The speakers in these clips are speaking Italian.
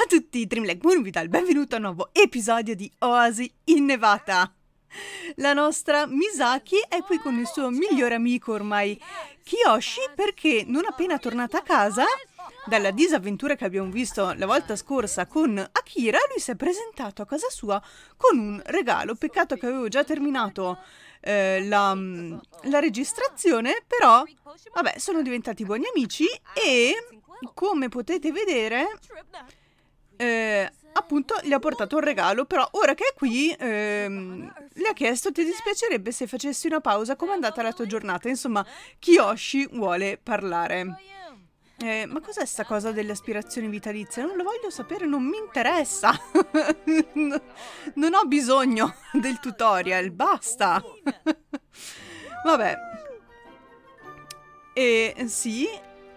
Ciao a tutti, Dreamlag Moon vi dà benvenuto a un nuovo episodio di Oasi Innevata. La nostra Misaki è qui con il suo migliore amico ormai, Kiyoshi, perché non appena tornata a casa, dalla disavventura che abbiamo visto la volta scorsa con Akira, lui si è presentato a casa sua con un regalo. Peccato che avevo già terminato eh, la, mm, la registrazione, però vabbè, sono diventati buoni amici e come potete vedere eh, appunto gli ha portato un regalo, però ora che è qui ehm, le ha chiesto ti dispiacerebbe se facessi una pausa, com'è andata la tua giornata? Insomma, Kiyoshi vuole parlare. Eh, ma cos'è sta cosa delle aspirazioni vitalizie? Non lo voglio sapere, non mi interessa. non ho bisogno del tutorial, basta. Vabbè. E sì,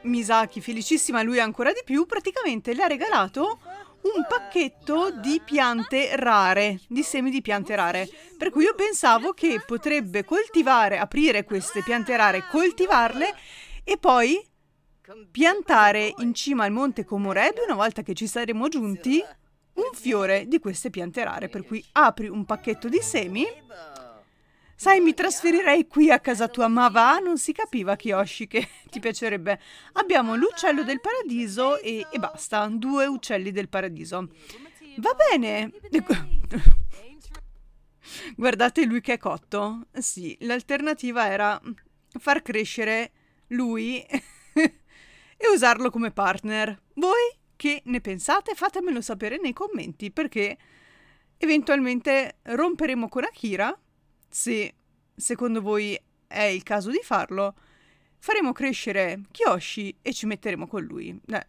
Misaki, felicissima lui ancora di più, praticamente le ha regalato un pacchetto di piante rare, di semi di piante rare. Per cui io pensavo che potrebbe coltivare, aprire queste piante rare, coltivarle e poi piantare in cima al monte Comoreb, una volta che ci saremo giunti, un fiore di queste piante rare. Per cui apri un pacchetto di semi Sai, mi trasferirei qui a casa tua, ma va, non si capiva Kiyoshi che ti piacerebbe. Abbiamo l'uccello del paradiso e, e basta, due uccelli del paradiso. Va bene. Guardate lui che è cotto. Sì, l'alternativa era far crescere lui e usarlo come partner. Voi che ne pensate? Fatemelo sapere nei commenti perché eventualmente romperemo con Akira se secondo voi è il caso di farlo, faremo crescere Kyoshi e ci metteremo con lui. Eh,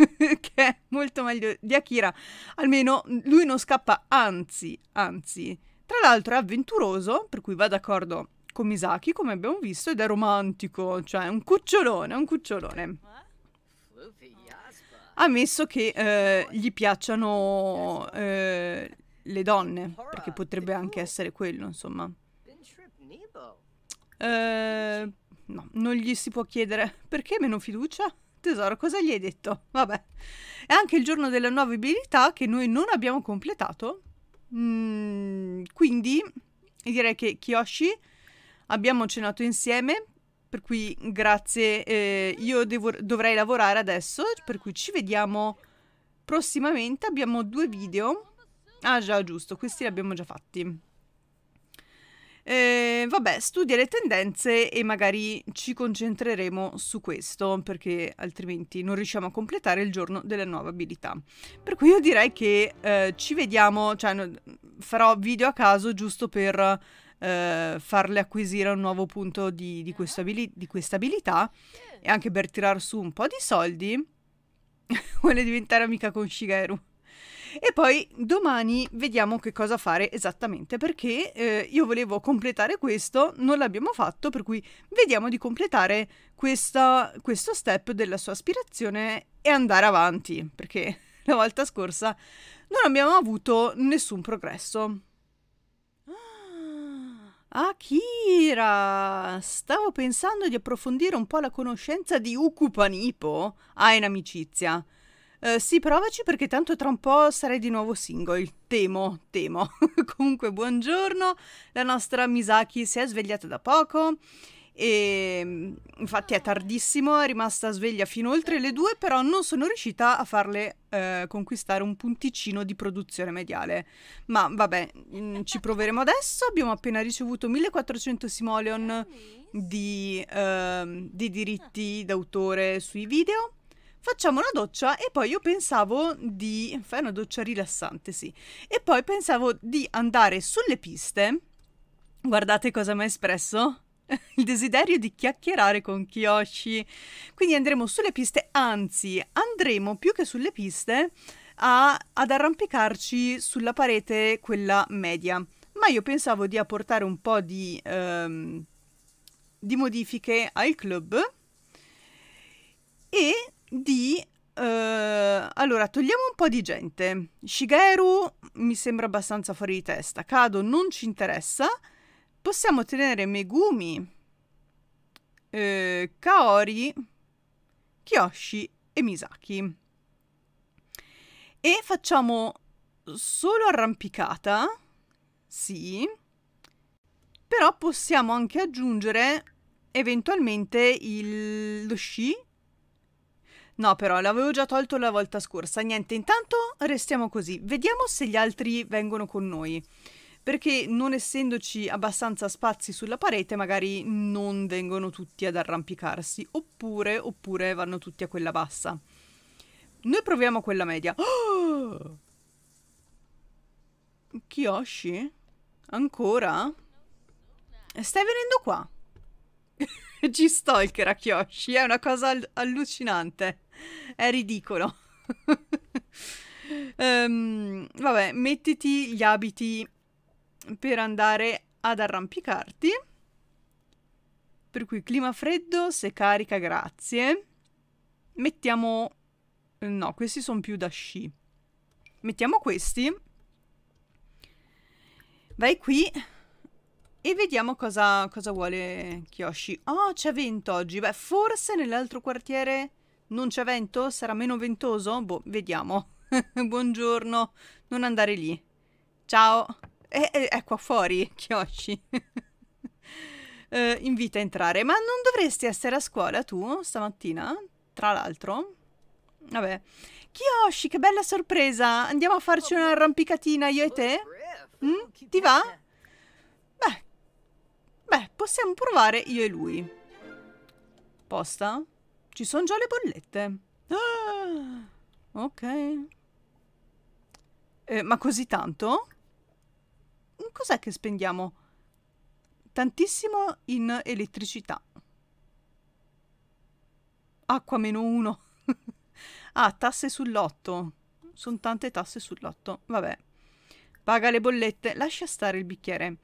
che è molto meglio di Akira. Almeno lui non scappa, anzi, anzi. Tra l'altro è avventuroso, per cui va d'accordo con Misaki, come abbiamo visto, ed è romantico, cioè un cucciolone, un cucciolone. Ammesso che eh, gli piacciono eh, le donne, perché potrebbe anche essere quello, insomma. Ehm, no, non gli si può chiedere. Perché meno fiducia? Tesoro, cosa gli hai detto? Vabbè. È anche il giorno della nuova abilità che noi non abbiamo completato. Mm, quindi direi che Kiyoshi abbiamo cenato insieme. Per cui grazie, eh, io devo, dovrei lavorare adesso, per cui ci vediamo prossimamente. Abbiamo due video. Ah già, giusto, questi li abbiamo già fatti. Eh, vabbè, studia le tendenze e magari ci concentreremo su questo perché altrimenti non riusciamo a completare il giorno della nuova abilità. Per cui io direi che eh, ci vediamo, cioè farò video a caso giusto per eh, farle acquisire un nuovo punto di, di ah. questa abili abilità eh. e anche per tirar su un po' di soldi. Vuole diventare amica con Shigeru. E poi domani vediamo che cosa fare esattamente, perché eh, io volevo completare questo, non l'abbiamo fatto, per cui vediamo di completare questa, questo step della sua aspirazione e andare avanti, perché la volta scorsa non abbiamo avuto nessun progresso. Ah, Akira! Stavo pensando di approfondire un po' la conoscenza di Ukupanipo. Ah, in amicizia. Eh, sì, provaci perché tanto tra un po' sarei di nuovo single. Temo, temo. Comunque, buongiorno. La nostra Misaki si è svegliata da poco e ehm, infatti è tardissimo, è rimasta sveglia fino oltre le due, però non sono riuscita a farle eh, conquistare un punticino di produzione mediale. Ma vabbè, mh, mm, ci proveremo adesso, abbiamo appena ricevuto 1400 simoleon di, eh, di diritti d'autore sui video facciamo una doccia e poi io pensavo di fare una doccia rilassante, sì. E poi pensavo di andare sulle piste. Guardate cosa mi ha espresso il desiderio di chiacchierare con Kiyoshi. Quindi andremo sulle piste, anzi, andremo più che sulle piste a, ad arrampicarci sulla parete, quella media. Ma io pensavo di apportare un po' di, ehm, di modifiche al club e di... Uh, allora, togliamo un po' di gente. Shigeru mi sembra abbastanza fuori di testa. Kado non ci interessa. Possiamo tenere Megumi, uh, Kaori, Kyoshi e Misaki. E facciamo solo arrampicata, sì, però possiamo anche aggiungere eventualmente il, lo sci No, però l'avevo già tolto la volta scorsa. Niente, intanto restiamo così. Vediamo se gli altri vengono con noi. Perché non essendoci abbastanza spazi sulla parete, magari non vengono tutti ad arrampicarsi. Oppure, oppure vanno tutti a quella bassa. Noi proviamo quella media. Oh! Kiyoshi? Ancora? Stai venendo qua? Ci stalkera Kiyoshi, è una cosa all allucinante è ridicolo. um, vabbè, mettiti gli abiti per andare ad arrampicarti. Per cui clima freddo, se carica, grazie. Mettiamo... No, questi sono più da sci. Mettiamo questi. Vai qui e vediamo cosa, cosa vuole Kyoshi. Oh, c'è vento oggi. Beh, forse nell'altro quartiere non c'è vento? Sarà meno ventoso? Boh, vediamo. Buongiorno, non andare lì. Ciao. Eh, è qua fuori, Kyoshi. eh, invita a entrare. Ma non dovresti essere a scuola tu stamattina? Tra l'altro? Vabbè. Kyoshi, che bella sorpresa! Andiamo a farci un'arrampicatina io e te? Mm? Ti va? Beh. Beh, possiamo provare io e lui. Posta? Ci sono già le bollette. Ah, ok. Eh, ma così tanto? Cos'è che spendiamo? Tantissimo in elettricità. Acqua meno uno. ah, tasse sul lotto. Sono tante tasse sul lotto. Vabbè. Paga le bollette. Lascia stare il bicchiere.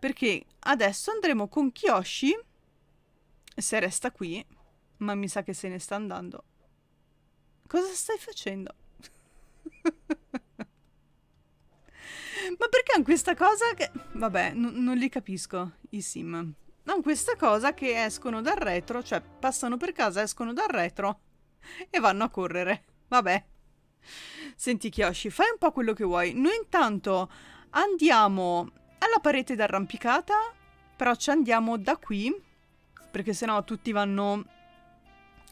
Perché adesso andremo con Kyoshi. Se resta qui, ma mi sa che se ne sta andando. Cosa stai facendo? ma perché hanno questa cosa che... Vabbè, non li capisco, i sim. Hanno questa cosa che escono dal retro, cioè passano per casa, escono dal retro e vanno a correre. Vabbè. Senti Kyoshi, fai un po' quello che vuoi. Noi intanto andiamo alla parete d'arrampicata, però ci andiamo da qui, perché sennò tutti vanno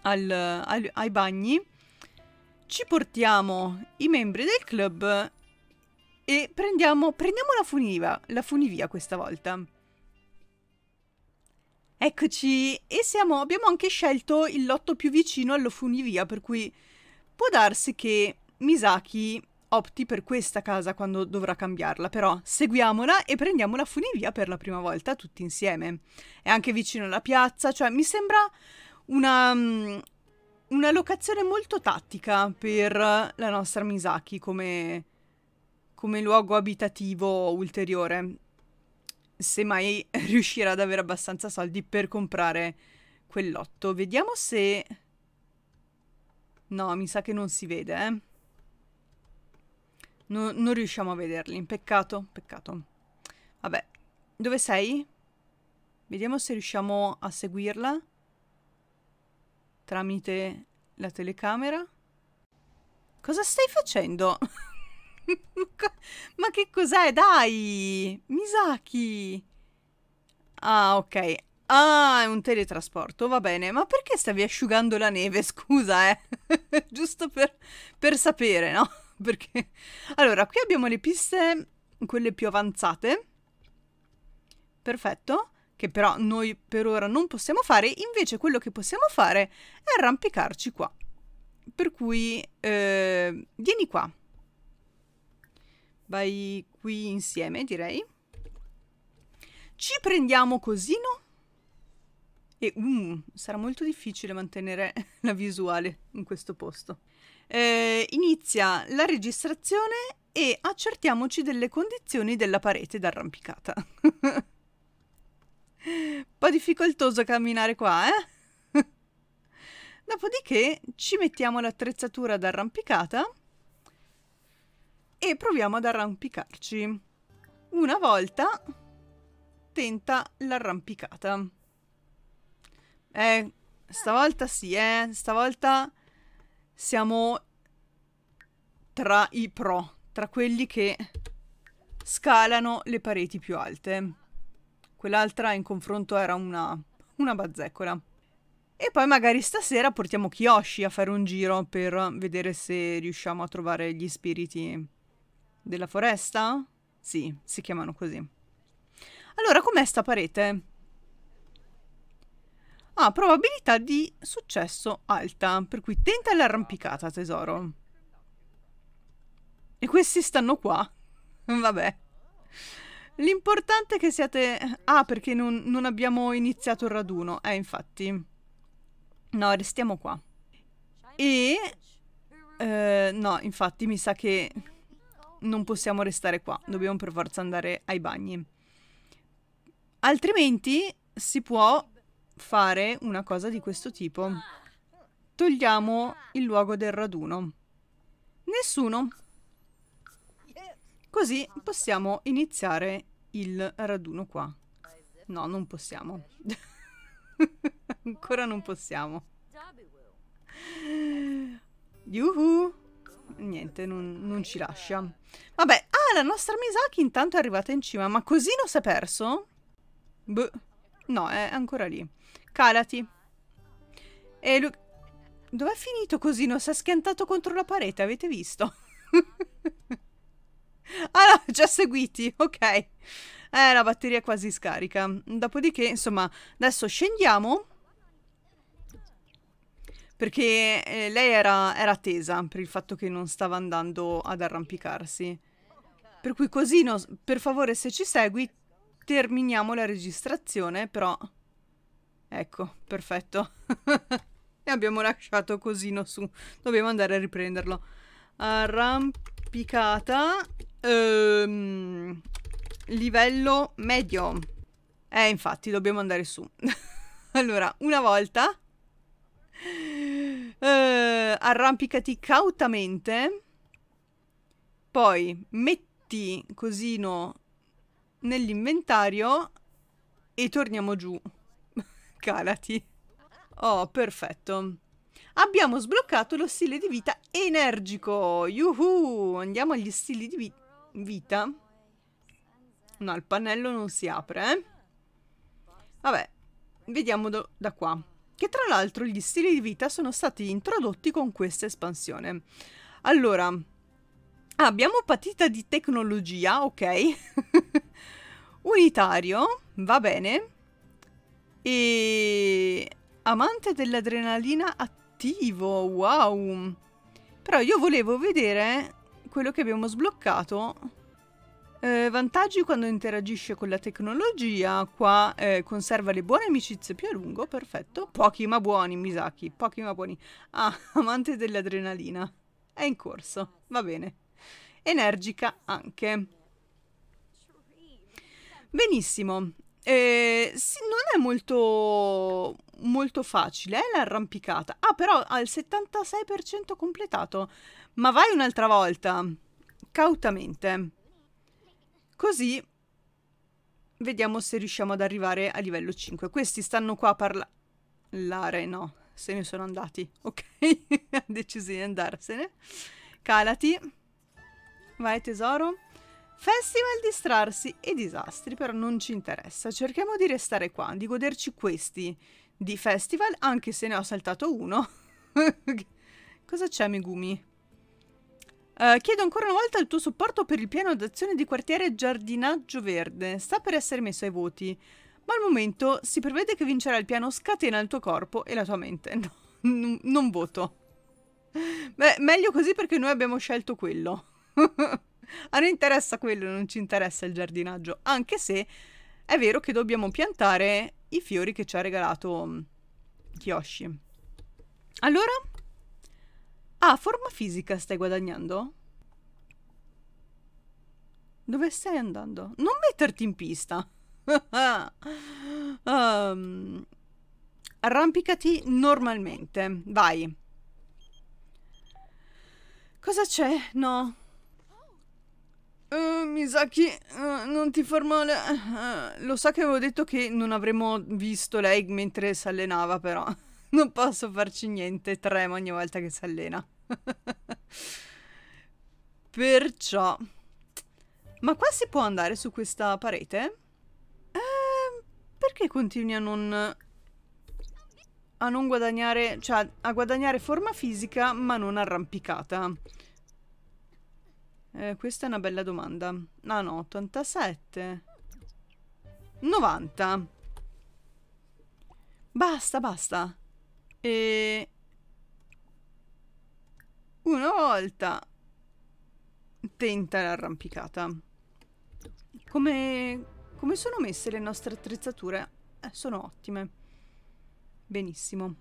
al, al, ai bagni, ci portiamo i membri del club e prendiamo, prendiamo la, funivia, la funivia questa volta. Eccoci, e siamo, abbiamo anche scelto il lotto più vicino alla funivia, per cui può darsi che Misaki opti per questa casa quando dovrà cambiarla, però seguiamola e prendiamo la funivia per la prima volta tutti insieme. È anche vicino alla piazza, cioè mi sembra una, mm, una locazione molto tattica per la nostra Misaki come, come luogo abitativo ulteriore. Se mai riuscirà ad avere abbastanza soldi per comprare quell'otto. Vediamo se... No, mi sa che non si vede, eh. No, non riusciamo a vederli. Peccato, peccato. Vabbè, dove sei? Vediamo se riusciamo a seguirla tramite la telecamera. Cosa stai facendo? Ma che cos'è? Dai! Misaki! Ah, ok. Ah, è un teletrasporto, va bene. Ma perché stavi asciugando la neve? Scusa, eh. Giusto per, per sapere, no? Perché... Allora, qui abbiamo le piste, quelle più avanzate. Perfetto che però noi per ora non possiamo fare, invece quello che possiamo fare è arrampicarci qua. Per cui eh, vieni qua. Vai qui insieme, direi. Ci prendiamo cosino. E um, sarà molto difficile mantenere la visuale in questo posto. Eh, inizia la registrazione e accertiamoci delle condizioni della parete d'arrampicata. Un po' difficoltoso camminare qua, eh? Dopodiché ci mettiamo l'attrezzatura d'arrampicata e proviamo ad arrampicarci. Una volta tenta l'arrampicata. Eh, stavolta sì, eh, stavolta siamo tra i pro, tra quelli che scalano le pareti più alte quell'altra in confronto era una, una bazzeccola. E poi magari stasera portiamo Kiyoshi a fare un giro per vedere se riusciamo a trovare gli spiriti della foresta? Sì, si chiamano così. Allora, com'è sta parete? Ah, probabilità di successo alta, per cui tenta l'arrampicata, tesoro. E questi stanno qua. Vabbè. L'importante è che siate... Ah, perché non, non abbiamo iniziato il raduno. Eh, infatti. No, restiamo qua. E... Eh, no, infatti mi sa che non possiamo restare qua. Dobbiamo per forza andare ai bagni. Altrimenti si può fare una cosa di questo tipo. Togliamo il luogo del raduno. Nessuno. Così possiamo iniziare il raduno qua. No, non possiamo. Ancora non possiamo. Yuhu! Niente, non, non, ci lascia. Vabbè, ah, la nostra Misaki intanto è arrivata in cima, ma così non si è perso? Boh. No, è ancora lì. Calati. E lui... Dov'è finito Cosino? Si è schiantato contro la parete, avete visto? Ah già seguiti, ok. Eh, la batteria è quasi scarica. Dopodiché, insomma, adesso scendiamo. Perché eh, lei era, era tesa per il fatto che non stava andando ad arrampicarsi. Per cui Cosino, per favore, se ci segui, terminiamo la registrazione, però... Ecco, perfetto. e abbiamo lasciato Cosino su. Dobbiamo andare a riprenderlo. Arrampicarsi arrampicata Ehm, livello medio. Eh, infatti, dobbiamo andare su. allora, una volta. Eh, arrampicati cautamente. Poi metti cosino nell'inventario e torniamo giù. Calati. Oh, perfetto abbiamo sbloccato lo stile di vita energico. Yuhu! Andiamo agli stili di vi vita. No, il pannello non si apre. Eh? Vabbè, vediamo da qua. Che tra l'altro gli stili di vita sono stati introdotti con questa espansione. Allora, abbiamo patita di tecnologia, ok. Unitario, va bene. E amante dell'adrenalina attiva cattivo, wow! Però io volevo vedere quello che abbiamo sbloccato. Eh, vantaggi quando interagisce con la tecnologia, qua eh, conserva le buone amicizie più a lungo, perfetto. Pochi ma buoni, Misaki, pochi ma buoni. Ah, amante dell'adrenalina. È in corso, va bene. Energica anche. Benissimo, eh, sì, non è molto, molto facile, è eh, l'arrampicata. Ah, però ha il 76% completato. Ma vai un'altra volta, cautamente. Così vediamo se riusciamo ad arrivare a livello 5. Questi stanno qua a parlare, no, se ne sono andati, ok? ha deciso di andarsene. Calati. Vai tesoro. Festival, distrarsi e disastri, però non ci interessa. Cerchiamo di restare qua, di goderci questi di festival, anche se ne ho saltato uno. Cosa c'è, Megumi? Uh, chiedo ancora una volta il tuo supporto per il piano d'azione di quartiere Giardinaggio Verde. Sta per essere messo ai voti, ma al momento si prevede che vincerà il piano Scatena il tuo corpo e la tua mente. No, non voto. Beh, meglio così perché noi abbiamo scelto quello. A noi interessa quello, non ci interessa il giardinaggio, anche se è vero che dobbiamo piantare i fiori che ci ha regalato mm, Kyoshi. Allora? Ah, forma fisica stai guadagnando? Dove stai andando? Non metterti in pista. um, arrampicati normalmente. Vai. Cosa c'è? No. Misaki, uh, eh, non ti far male. Uh, lo so che avevo detto che non avremmo visto lei mentre si allenava, però. Non posso farci niente, trema ogni volta che si allena. Perciò... Ma qua si può andare su questa parete? Eh, perché continui a non... A non guadagnare... Cioè, a guadagnare forma fisica, ma non arrampicata. Eh, questa è una bella domanda. Ah, no, no, 87. 90. Basta, basta. E... Una volta tenta l'arrampicata. Come... Come sono messe le nostre attrezzature? Eh, sono ottime. Benissimo.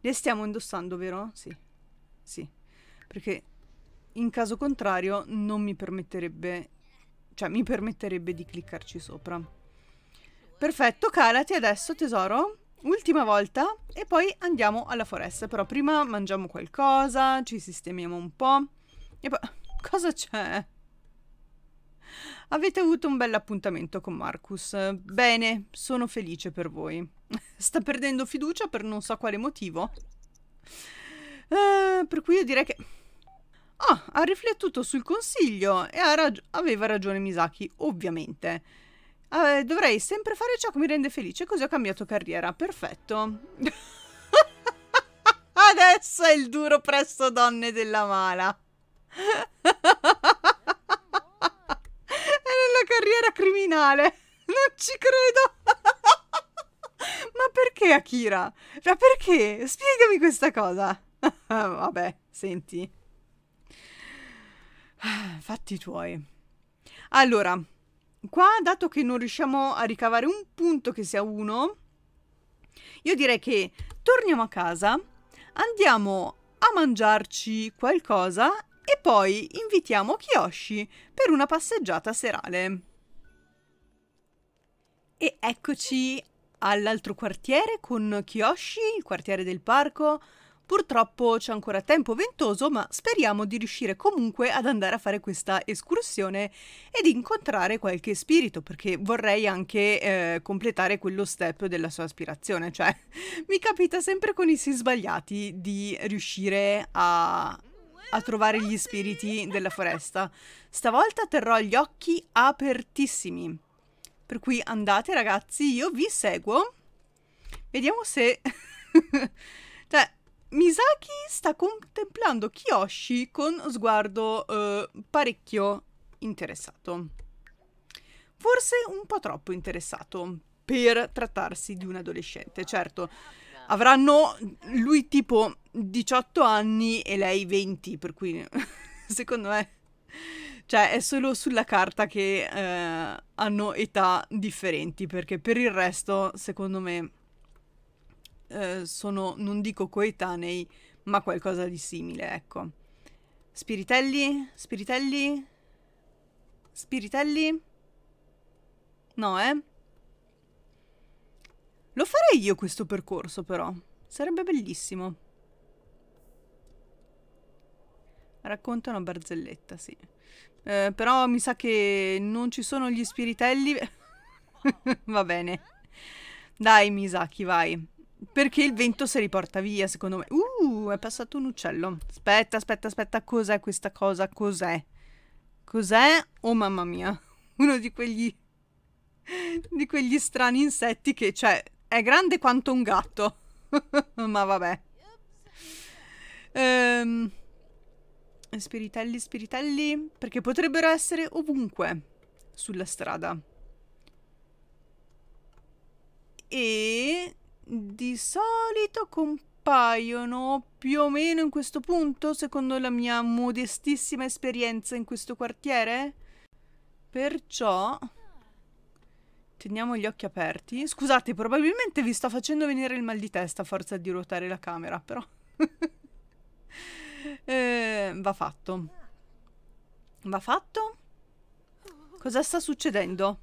Le stiamo indossando, vero? Sì. Sì. Perché in caso contrario non mi permetterebbe, cioè mi permetterebbe di cliccarci sopra. Perfetto, calati adesso tesoro, ultima volta e poi andiamo alla foresta, però prima mangiamo qualcosa, ci sistemiamo un po' e poi... cosa c'è? Avete avuto un bel appuntamento con Marcus. Bene, sono felice per voi. Sta perdendo fiducia per non so quale motivo. Eh, per cui io direi che Ah, ha riflettuto sul consiglio e rag aveva ragione Misaki, ovviamente. Eh, dovrei sempre fare ciò che mi rende felice, così ho cambiato carriera. Perfetto. Adesso è il duro presso donne della mala. è nella carriera criminale. Non ci credo. Ma perché Akira? Ma perché? Spiegami questa cosa. Vabbè, senti. Ah, fatti tuoi. Allora, qua dato che non riusciamo a ricavare un punto che sia uno, io direi che torniamo a casa, andiamo a mangiarci qualcosa e poi invitiamo Kiyoshi per una passeggiata serale. E eccoci all'altro quartiere con Kiyoshi, il quartiere del parco, Purtroppo c'è ancora tempo ventoso, ma speriamo di riuscire comunque ad andare a fare questa escursione ed incontrare qualche spirito, perché vorrei anche eh, completare quello step della sua aspirazione, cioè mi capita sempre con i si sbagliati di riuscire a a trovare gli spiriti della foresta. Stavolta terrò gli occhi apertissimi. Per cui andate ragazzi, io vi seguo. Vediamo se Misaki sta contemplando Kiyoshi con sguardo eh, parecchio interessato. Forse un po' troppo interessato per trattarsi di un adolescente, certo. Avranno lui tipo 18 anni e lei 20, per cui secondo me cioè è solo sulla carta che eh, hanno età differenti, perché per il resto, secondo me eh, sono, non dico coetanei, ma qualcosa di simile, ecco. Spiritelli? Spiritelli? Spiritelli? No, eh? Lo farei io questo percorso, però. Sarebbe bellissimo. Racconta una barzelletta, sì. Eh, però mi sa che non ci sono gli spiritelli. Va bene. Dai, Misaki, vai. Perché il vento si riporta via, secondo me. Uh, è passato un uccello. Aspetta, aspetta, aspetta. Cos'è questa cosa? Cos'è? Cos'è? Oh, mamma mia. Uno di quegli... di quegli strani insetti che, cioè, è grande quanto un gatto. Ma vabbè. Ehm... Spiritelli, spiritelli. Perché potrebbero essere ovunque sulla strada. E di solito compaiono più o meno in questo punto, secondo la mia modestissima esperienza in questo quartiere. Perciò teniamo gli occhi aperti. Scusate, probabilmente vi sta facendo venire il mal di testa a forza di ruotare la camera, però. eh, va fatto. Va fatto? Cosa sta succedendo?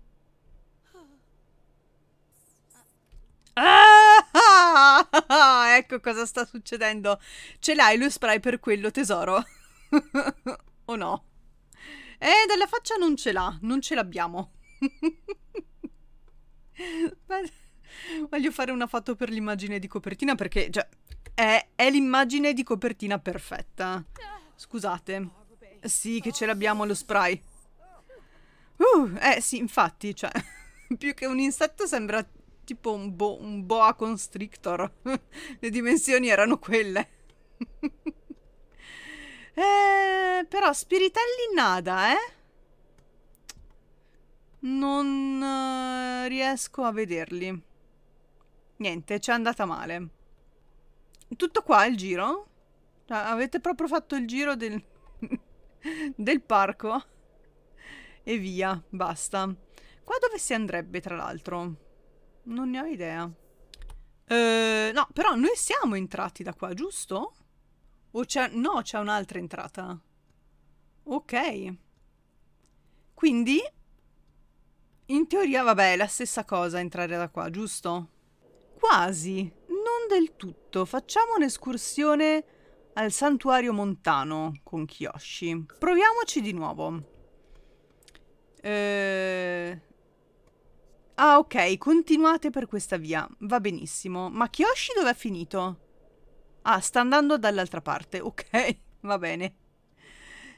ecco cosa sta succedendo. Ce l'hai lo spray per quello, tesoro? o no? Eh, dalla faccia non ce l'ha, non ce l'abbiamo. Voglio fare una foto per l'immagine di copertina perché, cioè, è, è l'immagine di copertina perfetta. Scusate. Sì, che ce l'abbiamo lo spray. Uh, eh sì, infatti, cioè, più che un insetto sembra tipo un, bo un boa constrictor. Le dimensioni erano quelle. eh, però spiritelli nada, eh? Non eh, riesco a vederli. Niente, ci è andata male. Tutto qua il giro? Cioè, avete proprio fatto il giro del, del parco? E via, basta. Qua dove si andrebbe, tra l'altro? Non ne ho idea. Eh, no, però noi siamo entrati da qua, giusto? O c'è... No, c'è un'altra entrata. Ok. Quindi... In teoria, vabbè, è la stessa cosa entrare da qua, giusto? Quasi. Non del tutto. Facciamo un'escursione al santuario montano con Kyoshi. Proviamoci di nuovo. Eh, Ah, ok, continuate per questa via. Va benissimo. Ma Kyoshi dove è finito? Ah, sta andando dall'altra parte. Ok, va bene.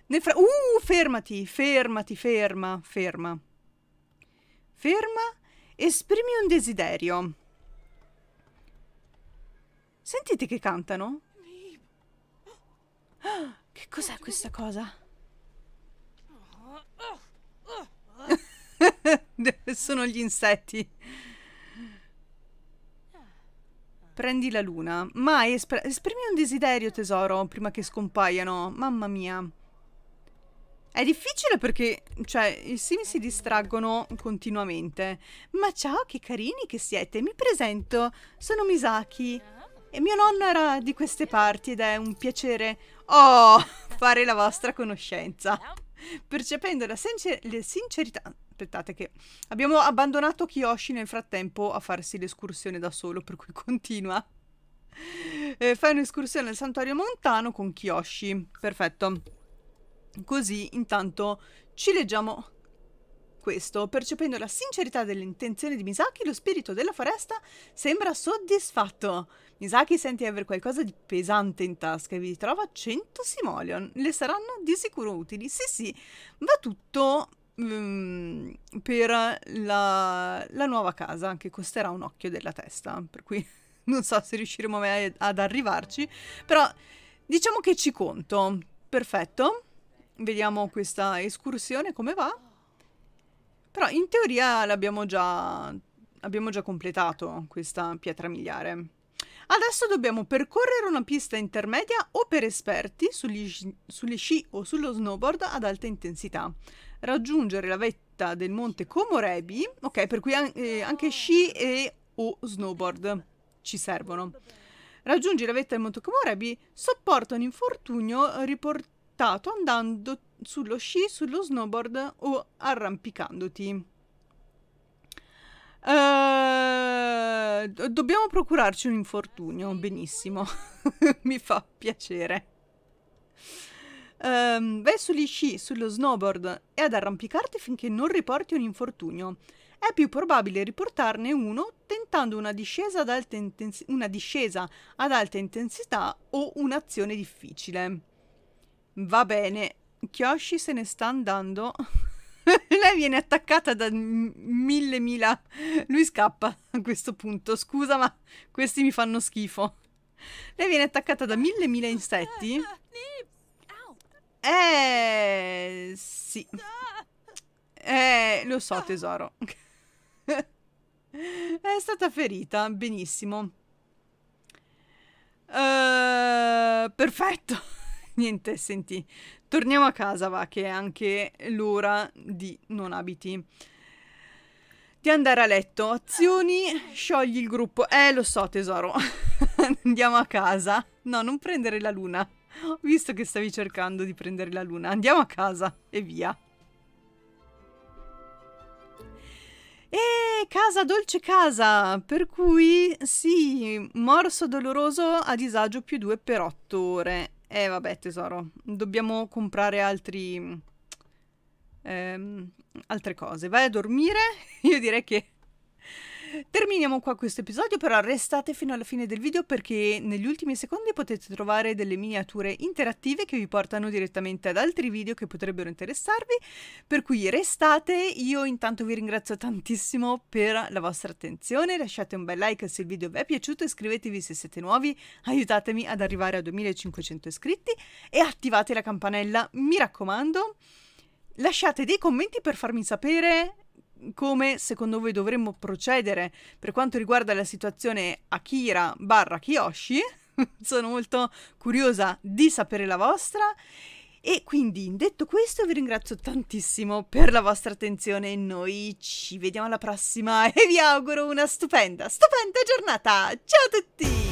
uh, fermati, fermati, ferma, ferma. Ferma, esprimi un desiderio. Sentite che cantano? Che cos'è questa cosa? Oh, Sono gli insetti. Prendi la luna. Mai espr esprimi un desiderio, tesoro, prima che scompaiano. Mamma mia. È difficile perché, cioè, i simi si distraggono continuamente. Ma ciao, che carini che siete. Mi presento. Sono Misaki. E mio nonno era di queste parti ed è un piacere, oh, fare la vostra conoscenza. Percependo la, sincer la sincerità aspettate che abbiamo abbandonato Kiyoshi nel frattempo a farsi l'escursione da solo, per cui continua. Eh, fai un'escursione al santuario montano con Kiyoshi. Perfetto. Così intanto ci leggiamo questo, percependo la sincerità delle intenzioni di Misaki, lo spirito della foresta sembra soddisfatto. Misaki sente di avere qualcosa di pesante in tasca e vi trova 100 simoleon. Le saranno di sicuro utili. Sì, sì, va tutto Ehm, per la, la, nuova casa che costerà un occhio della testa, per cui non so se riusciremo mai ad arrivarci, però diciamo che ci conto. Perfetto, vediamo questa escursione come va. Però in teoria l'abbiamo già, abbiamo già completato questa pietra miliare. Adesso dobbiamo percorrere una pista intermedia o per esperti sugli, sugli sci o sullo snowboard ad alta intensità raggiungere la vetta del monte Komorebi, ok, per cui an eh, anche sci e o snowboard ci servono. Raggiungi la vetta del monte Komorebi, sopporta un infortunio riportato andando sullo sci, sullo snowboard o arrampicandoti. Uh, dobbiamo procurarci un infortunio, benissimo, mi fa piacere. Um, vai sugli sci, sullo snowboard e ad arrampicarti finché non riporti un infortunio. È più probabile riportarne uno tentando una discesa ad alta, intensi- una discesa ad alta intensità o un'azione difficile. Va bene, Kyoshi se ne sta andando. Lei viene attaccata da mille mila. Lui scappa a questo punto. Scusa, ma questi mi fanno schifo. Lei viene attaccata da mille mila insetti. Eh, sì. Eh, lo so tesoro. È stata ferita, benissimo. Uh, perfetto. Niente, senti, torniamo a casa, va, che è anche l'ora di non abiti. Di andare a letto. Azioni, sciogli il gruppo. Eh, lo so, tesoro. Andiamo a casa. No, non prendere la luna. Ho visto che stavi cercando di prendere la luna. Andiamo a casa e via. E casa, dolce casa, per cui sì, morso doloroso a disagio più due per otto ore. Eh vabbè tesoro, dobbiamo comprare altri... Ehm, altre cose. Vai a dormire, io direi che Terminiamo qua questo episodio, però restate fino alla fine del video perché negli ultimi secondi potete trovare delle miniature interattive che vi portano direttamente ad altri video che potrebbero interessarvi, per cui restate, io intanto vi ringrazio tantissimo per la vostra attenzione, lasciate un bel like se il video vi è piaciuto, iscrivetevi se siete nuovi, aiutatemi ad arrivare a 2500 iscritti e attivate la campanella, mi raccomando. Lasciate dei commenti per farmi sapere come secondo voi dovremmo procedere per quanto riguarda la situazione Akira barra Kiyoshi. Sono molto curiosa di sapere la vostra. E quindi, detto questo, vi ringrazio tantissimo per la vostra attenzione. Noi ci vediamo alla prossima e vi auguro una stupenda, stupenda giornata. Ciao a tutti!